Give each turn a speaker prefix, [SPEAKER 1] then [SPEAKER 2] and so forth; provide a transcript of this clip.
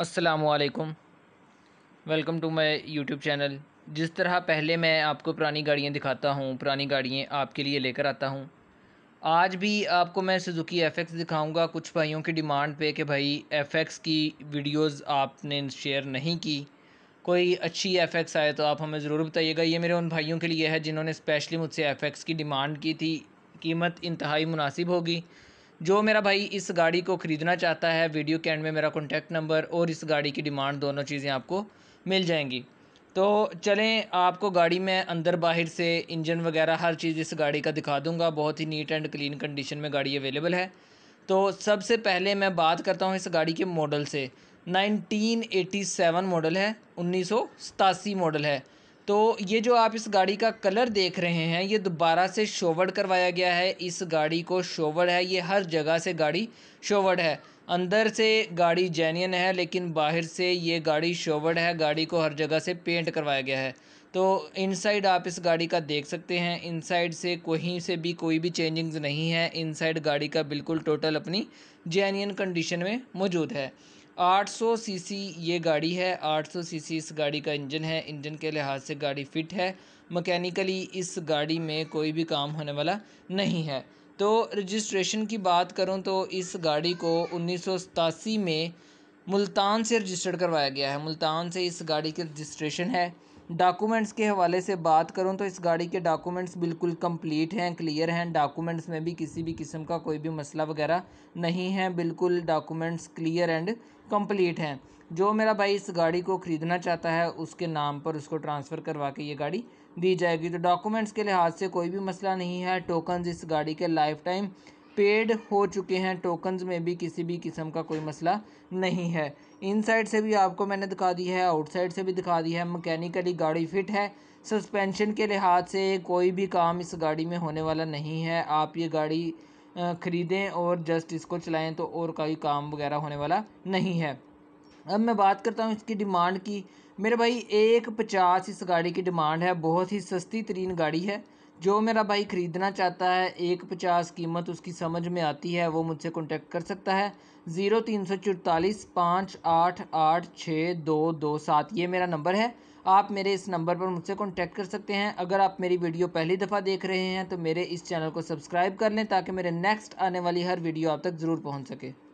[SPEAKER 1] असलकम welcome to my YouTube channel जिस तरह पहले मैं आपको पुरानी गाड़ियाँ दिखाता हूँ पुरानी गाड़ियाँ आपके लिए लेकर आता हूँ आज भी आपको मैं सुजुकी एफ एक्स दिखाऊँगा कुछ भाइयों की डिमांड पे कि भाई एफ एक्स की वीडियोस आपने शेयर नहीं की कोई अच्छी एफ एक्स आए तो आप हमें ज़रूर बताइएगा ये मेरे उन भाइयों के लिए है जिन्होंने स्पेशली मुझसे एफ एक्स की डिमांड की थी कीमत इंतहाई मुनासिब होगी जो मेरा भाई इस गाड़ी को ख़रीदना चाहता है वीडियो के एंड में मेरा कॉन्टैक्ट नंबर और इस गाड़ी की डिमांड दोनों चीज़ें आपको मिल जाएंगी तो चलें आपको गाड़ी में अंदर बाहर से इंजन वगैरह हर चीज़ इस गाड़ी का दिखा दूंगा बहुत ही नीट एंड क्लीन कंडीशन में गाड़ी अवेलेबल है तो सबसे पहले मैं बात करता हूँ इस गाड़ी के मॉडल से 1987 मॉडल है उन्नीस मॉडल है तो ये जो आप इस गाड़ी का कलर देख रहे हैं ये दोबारा से शोवर्ड करवाया गया है इस गाड़ी को शोवर्ड है ये हर जगह से गाड़ी शोवर्ड है अंदर से गाड़ी जेन्यन है लेकिन बाहर से ये गाड़ी शोवर्ड है गाड़ी को हर जगह से पेंट करवाया गया है तो इनसाइड आप इस गाड़ी का देख सकते हैं इनसाइड से कहीं से भी कोई भी चेंजिंग्स नहीं है इनसाइड गाड़ी का बिल्कुल टोटल अपनी जेन्यन कंडीशन में मौजूद है 800 सीसी ये गाड़ी है 800 सीसी इस गाड़ी का इंजन है इंजन के लिहाज से गाड़ी फ़िट है मकैनिकली इस गाड़ी में कोई भी काम होने वाला नहीं है तो रजिस्ट्रेशन की बात करूँ तो इस गाड़ी को उन्नीस में मुल्तान से रजिस्टर्ड करवाया गया है मुल्तान से इस गाड़ी की रजिस्ट्रेशन है डॉक्यूमेंट्स के हवाले से बात करूं तो इस गाड़ी के डॉक्यूमेंट्स बिल्कुल कंप्लीट हैं क्लियर हैं डॉक्यूमेंट्स में भी किसी भी किस्म का कोई भी मसला वगैरह नहीं है बिल्कुल डॉक्यूमेंट्स क्लियर एंड कंप्लीट है जो मेरा भाई इस गाड़ी को ख़रीदना चाहता है उसके नाम पर उसको ट्रांसफ़र करवा के ये गाड़ी दी जाएगी तो डॉक्यूमेंट्स के लिहाज से कोई भी मसला नहीं है टोकन्स इस गाड़ी के लाइफ टाइम पेड हो चुके हैं टोकन्स में भी किसी भी किस्म का कोई मसला नहीं है इन साइड से भी आपको मैंने दिखा दी है आउटसाइड से भी दिखा दी है मकैनिकली गाड़ी फिट है सस्पेंशन के लिहाज से कोई भी काम इस गाड़ी में होने वाला नहीं है आप ये गाड़ी ख़रीदें और जस्ट इसको चलाएं तो और कोई काम वगैरह होने वाला नहीं है अब मैं बात करता हूँ इसकी डिमांड की मेरे भाई एक पचास इस गाड़ी की डिमांड है बहुत ही सस्ती तरीन गाड़ी है जो मेरा भाई ख़रीदना चाहता है एक पचास कीमत उसकी समझ में आती है वो मुझसे कॉन्टेक्ट कर सकता है ज़ीरो तीन सौ चौतालीस पाँच आठ आठ छः दो दो सात ये मेरा नंबर है आप मेरे इस नंबर पर मुझसे कॉन्टेक्ट कर सकते हैं अगर आप मेरी वीडियो पहली दफ़ा देख रहे हैं तो मेरे इस चैनल को सब्सक्राइब कर लें ताकि मेरे नेक्स्ट आने वाली हर वीडियो आप तक ज़रूर पहुँच सके